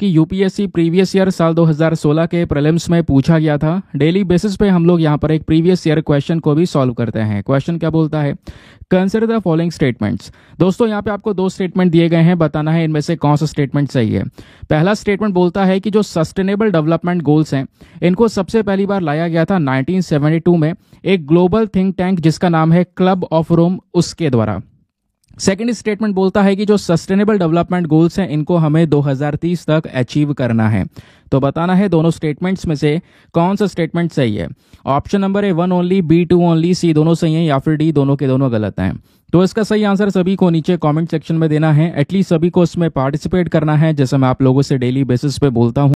कि UPSC previous year साल 2016 के प्रलिम्स में पूछा गया था डेली बेसिस पे हम लोग यहाँ पर एक प्रीवियस ईयर क्वेश्चन को भी सॉल्व करते हैं क्वेश्चन क्या बोलता है कंसिडर द फॉलोइंग स्टेटमेंट्स दोस्तों यहाँ पे आपको दो स्टेटमेंट दिए गए हैं बताना है इनमें से कौन सा स्टेटमेंट सही है पहला स्टेटमेंट बोलता है कि जो सस्टेनेबल डेवलपमेंट गोल्स हैं इनको सबसे पहली बार लाया गया था नाइनटीन में एक ग्लोबल थिंक टैंक जिसका नाम है क्लब ऑफ रोम उसके द्वारा सेकेंड स्टेटमेंट बोलता है कि जो सस्टेनेबल डेवलपमेंट गोल्स हैं इनको हमें 2030 तक अचीव करना है तो बताना है दोनों स्टेटमेंट्स में से कौन सा स्टेटमेंट सही है option number A one only B two only C दोनों सही हैं या फिर डी दोनों के दोनों गलत हैं तो इसका सही आंसर सभी को नीचे कमेंट सेक्शन में देना है एटलीस्ट सभी को इसमें पार्टिसिपेट करना है जैसे मैं आप लोगों से डेली बेसिस पे बोलता हूँ